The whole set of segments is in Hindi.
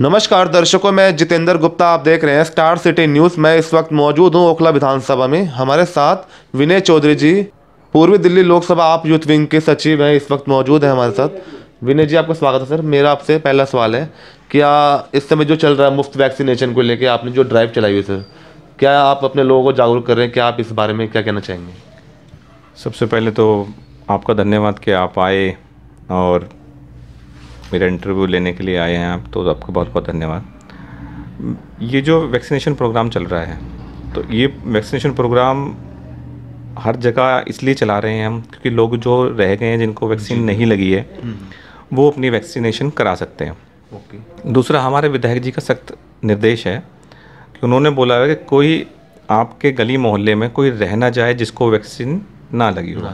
नमस्कार दर्शकों मैं जितेंद्र गुप्ता आप देख रहे हैं स्टार सिटी न्यूज़ मैं इस वक्त मौजूद हूं ओखला विधानसभा में हमारे साथ विनय चौधरी जी पूर्वी दिल्ली लोकसभा आप यूथ विंग के सचिव हैं इस वक्त मौजूद हैं हमारे साथ विनय जी आपका स्वागत है सर मेरा आपसे पहला सवाल है क्या इस समय जो चल रहा है मुफ्त वैक्सीनेशन को लेकर आपने जो ड्राइव चलाई हुई सर क्या आप अपने लोगों को जागरूक कर रहे हैं क्या आप इस बारे में क्या कहना चाहेंगे सबसे पहले तो आपका धन्यवाद कि आप आए और मेरा इंटरव्यू लेने के लिए आए हैं आप तो आपका बहुत बहुत धन्यवाद ये जो वैक्सीनेशन प्रोग्राम चल रहा है तो ये वैक्सीनेशन प्रोग्राम हर जगह इसलिए चला रहे हैं हम क्योंकि लोग जो रह गए हैं जिनको वैक्सीन नहीं लगी है हम्म। वो अपनी वैक्सीनेशन करा सकते हैं ओके दूसरा हमारे विधायक जी का सख्त निर्देश है कि उन्होंने बोला है कि कोई आपके गली मोहल्ले में कोई रहना जाए जिसको वैक्सीन ना लगी हो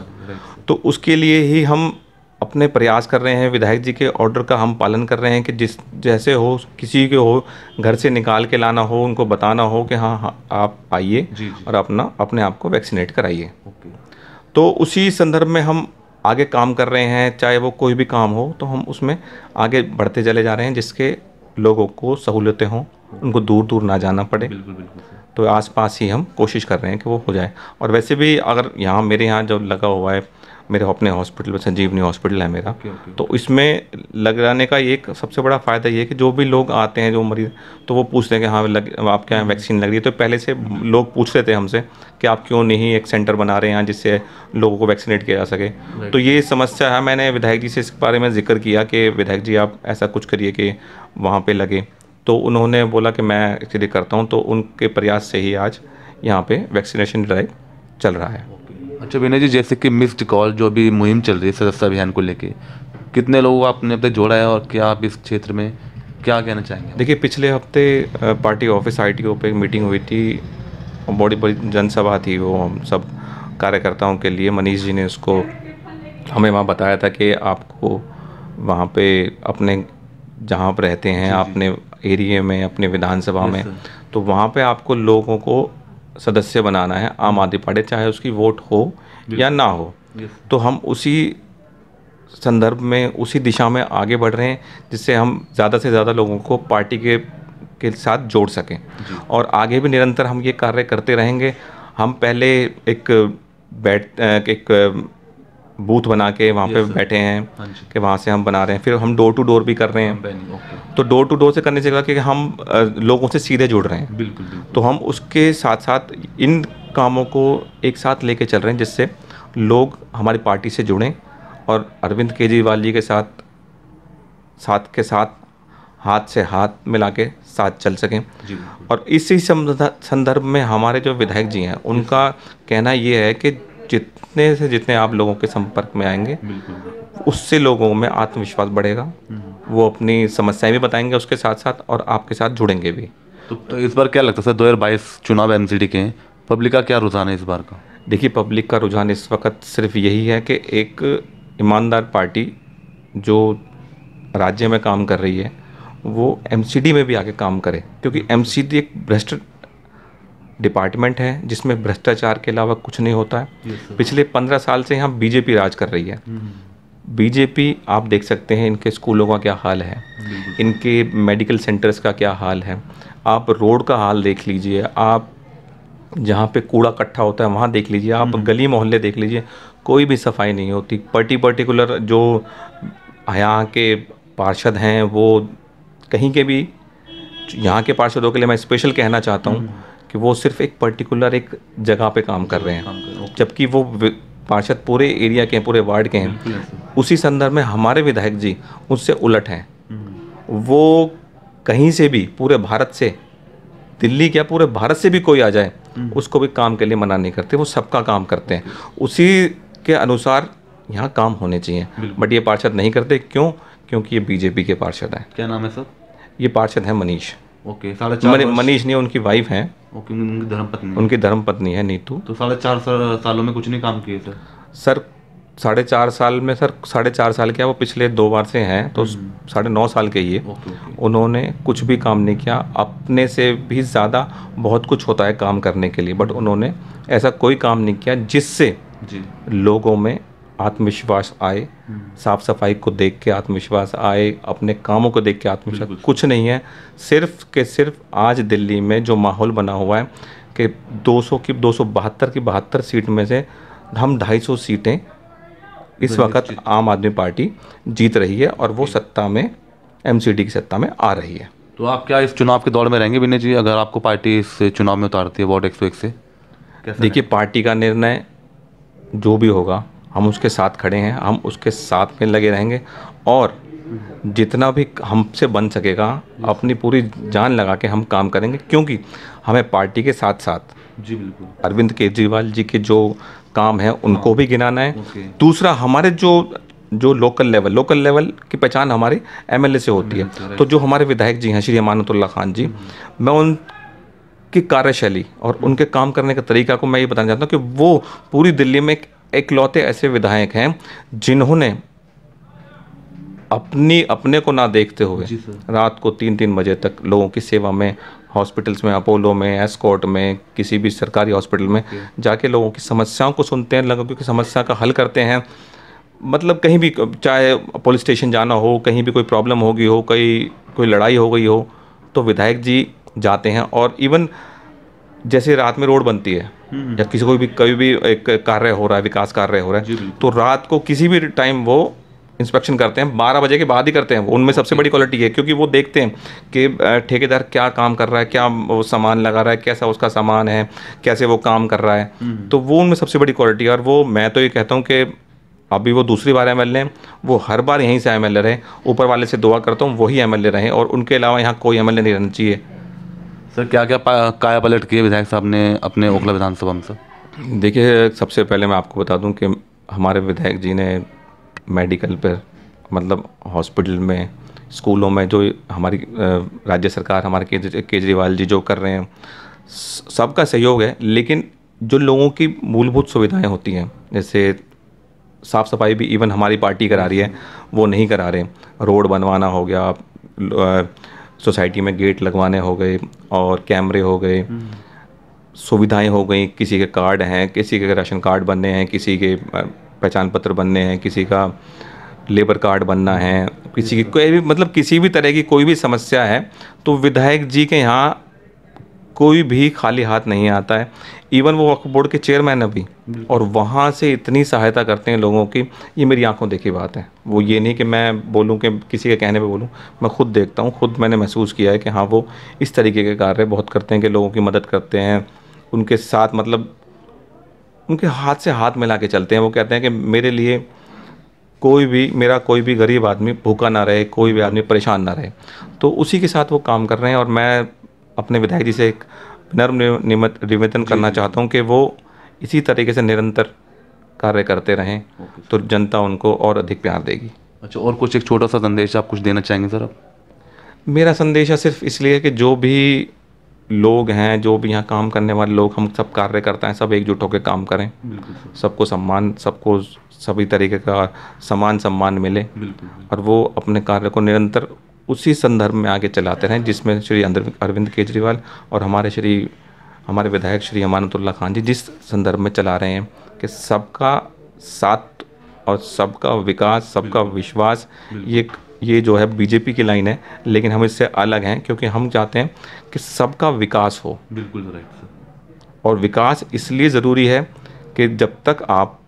तो उसके लिए ही हम अपने प्रयास कर रहे हैं विधायक जी के ऑर्डर का हम पालन कर रहे हैं कि जिस जैसे हो किसी के हो घर से निकाल के लाना हो उनको बताना हो कि हाँ हाँ आप आइए और अपना अपने आप को वैक्सीनेट कराइए तो उसी संदर्भ में हम आगे काम कर रहे हैं चाहे वो कोई भी काम हो तो हम उसमें आगे बढ़ते चले जा रहे हैं जिसके लोगों को सहूलियतें हों उनको दूर दूर ना जाना पड़े बिल्कुल बिल्कुल तो आसपास ही हम कोशिश कर रहे हैं कि वो हो जाए और वैसे भी अगर यहाँ मेरे यहाँ जो लगा हुआ है मेरे अपने हॉस्पिटल में संजीवनी हॉस्पिटल है मेरा okay, okay. तो इसमें लगाने का एक सबसे बड़ा फ़ायदा ये है कि जो भी लोग आते हैं जो मरीज तो वो पूछते हैं कि हाँ लग आपके यहाँ हम्म। वैक्सीन लग रही है तो पहले से लोग पूछ रहे थे हमसे कि आप क्यों नहीं एक सेंटर बना रहे हैं जिससे लोगों को वैक्सीनेट किया जा सके तो ये समस्या है मैंने विधायक जी से इस बारे में जिक्र किया कि विधायक जी आप ऐसा कुछ करिए कि वहाँ पर लगे तो उन्होंने बोला कि मैं इसलिए करता हूँ तो उनके प्रयास से ही आज यहाँ पे वैक्सीनेशन ड्राइव चल रहा है अच्छा विनय जी जैसे कि मिस्ड कॉल जो भी मुहिम चल रही है सदस्य अभियान को लेके कितने लोगों को आपने अब तक जोड़ा है और क्या आप इस क्षेत्र में क्या कहना चाहेंगे देखिए पिछले हफ्ते पार्टी ऑफिस आई टी पे एक मीटिंग हुई थी बड़ी बड़ी जनसभा थी वो हम सब कार्यकर्ताओं के लिए मनीष जी ने उसको हमें वहाँ बताया था कि आपको वहाँ पे अपने जहाँ आप रहते हैं अपने एरिए में अपने विधानसभा में तो वहाँ पे आपको लोगों को सदस्य बनाना है आम हम्म। आदमी पार्टी चाहे उसकी वोट हो या ना हो तो हम उसी संदर्भ में उसी दिशा में आगे बढ़ रहे हैं जिससे हम ज़्यादा से ज़्यादा लोगों को पार्टी के के साथ जोड़ सकें और आगे भी निरंतर हम ये कार्य करते रहेंगे हम पहले एक बैठ एक बूथ बना के वहाँ पे बैठे हैं हाँ कि वहाँ से हम बना रहे हैं फिर हम डोर टू डोर भी कर रहे हैं तो डोर टू डोर से करने से कहा कि हम लोगों से सीधे जुड़ रहे हैं बिल्कुल तो हम उसके साथ साथ इन कामों को एक साथ लेके चल रहे हैं जिससे लोग हमारी पार्टी से जुड़ें और अरविंद केजरीवाल जी के साथ साथ के साथ हाथ से हाथ मिला के साथ चल सकें और इसी संदर्भ में हमारे जो विधायक जी हैं उनका कहना ये है कि जितने से जितने आप लोगों के संपर्क में आएंगे उससे लोगों में आत्मविश्वास बढ़ेगा हम्म। वो अपनी समस्याएं भी बताएंगे उसके साथ साथ और आपके साथ जुड़ेंगे भी तो, तो इस बार क्या लगता है सर दो हजार चुनाव एम के हैं पब्लिक का क्या रुझान है इस बार का देखिए पब्लिक का रुझान इस वक्त सिर्फ यही है कि एक ईमानदार पार्टी जो राज्य में काम कर रही है वो एम में भी आके काम करे क्योंकि हम्म। एम एक भ्रष्ट डिपार्टमेंट है जिसमें भ्रष्टाचार के अलावा कुछ नहीं होता है पिछले पंद्रह साल से यहाँ बीजेपी राज कर रही है हम्म। बीजेपी आप देख सकते हैं इनके स्कूलों का क्या हाल है इनके मेडिकल सेंटर्स का क्या हाल है आप रोड का हाल देख लीजिए आप जहाँ पे कूड़ा इकट्ठा होता है वहाँ देख लीजिए आप हम्म। गली मोहल्ले देख लीजिए कोई भी सफाई नहीं होती पर्टी पर्टिकुलर जो यहाँ के पार्षद हैं वो कहीं के भी यहाँ के पार्षदों के लिए मैं स्पेशल कहना चाहता हूँ हम्म। कि वो सिर्फ एक पर्टिकुलर एक जगह पे काम कर रहे हैं जबकि वो पार्षद पूरे एरिया के हैं पूरे वार्ड के हैं उसी संदर्भ में हमारे विधायक जी उससे उलट हैं हम्म। वो कहीं से भी पूरे भारत से दिल्ली क्या पूरे भारत से भी कोई आ जाए हम्म। उसको भी काम के लिए मना नहीं करते वो सबका काम करते हैं उसी के अनुसार यहाँ काम होने चाहिए बट ये पार्षद नहीं करते क्यों क्योंकि ये बीजेपी के पार्षद हैं क्या नाम है सर ये पार्षद हैं मनीष ओके मनीष नहीं उनकी वाइफ हैं उनकी धर्म धर्मपत्नी उनकी धर्मपत्नी है नीतू तो साढ़े चार सालों में कुछ नहीं काम किए सर सर साढ़े चार साल में सर साढ़े चार साल क्या वो पिछले दो बार से हैं तो हम्म। साढ़े नौ साल के ये उन्होंने कुछ भी काम नहीं किया अपने से भी ज़्यादा बहुत कुछ होता है काम करने के लिए बट उन्होंने ऐसा कोई काम नहीं किया जिससे लोगों में आत्मविश्वास आए साफ सफाई को देख के आत्मविश्वास आए अपने कामों को देख के आत्मविश्वास कुछ नहीं है सिर्फ के सिर्फ आज दिल्ली में जो माहौल बना हुआ है कि 200 की दो की बहत्तर सीट में से हम 250 सीटें इस वक्त आम आदमी पार्टी जीत रही है और वो सत्ता में एम की सत्ता में आ रही है तो आप क्या इस चुनाव के दौर में रहेंगे विनय जी अगर आपको पार्टी इस चुनाव में उतारती है वार्ड एक से देखिए पार्टी का निर्णय जो भी होगा हम उसके साथ खड़े हैं हम उसके साथ में लगे रहेंगे और जितना भी हमसे बन सकेगा अपनी पूरी जान लगा के हम काम करेंगे क्योंकि हमें पार्टी के साथ साथ जी बिल्कुल अरविंद केजरीवाल जी के जो काम है उनको हाँ। भी गिनाना है दूसरा हमारे जो जो लोकल लेवल लोकल लेवल की पहचान हमारे एमएलए से होती है हम्म, तो जो हमारे विधायक जी हैं श्री अमानतुल्ला खान जी हम्म। मैं उन की कार्यशैली और उनके काम करने का तरीका को मैं ये बताना चाहता हूँ कि वो पूरी दिल्ली में इकलौते ऐसे विधायक हैं जिन्होंने अपनी अपने को ना देखते हुए रात को तीन तीन बजे तक लोगों की सेवा में हॉस्पिटल्स में अपोलो में एस्कॉट में किसी भी सरकारी हॉस्पिटल में जाके लोगों की समस्याओं को सुनते हैं लोगों की समस्या का हल करते हैं मतलब कहीं भी चाहे पुलिस स्टेशन जाना हो कहीं भी कोई प्रॉब्लम हो गई हो कहीं कोई लड़ाई हो गई हो तो विधायक जी जाते हैं और इवन जैसे रात में रोड बनती है हम्म। या किसी को भी कभी भी एक कार्य हो रहा है विकास कार्य हो रहा है तो रात को किसी भी टाइम वो इंस्पेक्शन करते हैं बारह बजे के बाद ही करते हैं उनमें सबसे बड़ी क्वालिटी है क्योंकि वो देखते हैं कि ठेकेदार क्या काम कर रहा है क्या वो सामान लगा रहा है कैसा उसका सामान है कैसे वो काम कर रहा है हम्म। तो वो उनमें सबसे बड़ी क्वालिटी है और वो मैं तो ये कहता हूँ कि अभी वो दूसरी बार एम एल हैं वो हर बार यहीं से एम एल ए रहे ऊपर वाले से दुआ करता हूँ वही एम एल ए रहे और उनके अलावा यहाँ कोई एम एल ए नहीं रहना चाहिए सर क्या क्या काया पलट किए विधायक साहब ने अपने ओखला विधानसभा में सर देखिए सबसे पहले मैं आपको बता दूं कि हमारे विधायक जी ने मेडिकल पर मतलब हॉस्पिटल में स्कूलों में जो हमारी राज्य सरकार हमारे केजरीवाल जी जो कर रहे हैं सबका सहयोग है लेकिन जो लोगों की मूलभूत सुविधाएं होती हैं जैसे साफ़ सफाई भी इवन हमारी पार्टी करा रही है वो नहीं करा रहे रोड बनवाना हो गया सोसाइटी में गेट लगवाने हो गए और कैमरे हो गए सुविधाएं हो गई किसी के कार्ड हैं किसी के राशन कार्ड बनने हैं किसी के पहचान पत्र बनने हैं किसी का लेबर कार्ड बनना है किसी की कोई भी मतलब किसी भी तरह की कोई भी समस्या है तो विधायक जी के यहाँ कोई भी खाली हाथ नहीं आता है इवन वो वक्फ बोर्ड के चेयरमैन है और वहाँ से इतनी सहायता करते हैं लोगों की ये मेरी आंखों देखी बात है वो ये नहीं कि मैं बोलूँ कि किसी के कहने पे बोलूँ मैं खुद देखता हूँ खुद मैंने महसूस किया है कि हाँ वो इस तरीके के कार्य बहुत करते हैं कि लोगों की मदद करते हैं उनके साथ मतलब उनके हाथ से हाथ मिला के चलते हैं वो कहते हैं कि मेरे लिए कोई भी मेरा कोई भी गरीब आदमी भूखा ना रहे कोई भी आदमी परेशान ना रहे तो उसी के साथ वो काम कर रहे हैं और मैं अपने विधायक जी से एक विनम्र निवेदन करना चाहता हूँ कि वो इसी तरीके से निरंतर कार्य करते रहें तो जनता उनको और अधिक प्यार देगी अच्छा और कुछ एक छोटा सा संदेश आप कुछ देना चाहेंगे सर आप मेरा संदेश है सिर्फ इसलिए कि जो भी लोग हैं जो भी यहाँ काम करने वाले लोग हम सब कार्य करते हैं सब एकजुट होकर काम करें सबको सम्मान सबको सभी तरीके का समान सम्मान मिले बिल्कुल, बिल्कुल। और वो अपने कार्य को निरंतर उसी संदर्भ में आगे चलाते रहें जिसमें श्री अरविंद केजरीवाल और हमारे श्री हमारे विधायक श्री अमानतुल्ला खान जी जिस संदर्भ में चला रहे हैं कि सबका साथ और सबका विकास सबका विश्वास ये ये जो है बीजेपी की लाइन है लेकिन हम इससे अलग हैं क्योंकि हम चाहते हैं कि सबका विकास हो बिल्कुल राइट और विकास इसलिए ज़रूरी है कि जब तक आप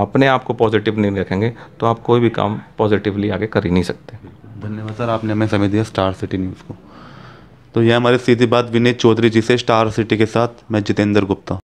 अपने आप को पॉजिटिव नहीं रखेंगे तो आप कोई भी काम पॉजिटिवली आगे कर ही नहीं सकते धन्यवाद सर आपने हमें समय दिया स्टार सिटी न्यूज़ को तो यह हमारी सीधी बात विनय चौधरी जी से स्टार सिटी के साथ मैं जितेंद्र गुप्ता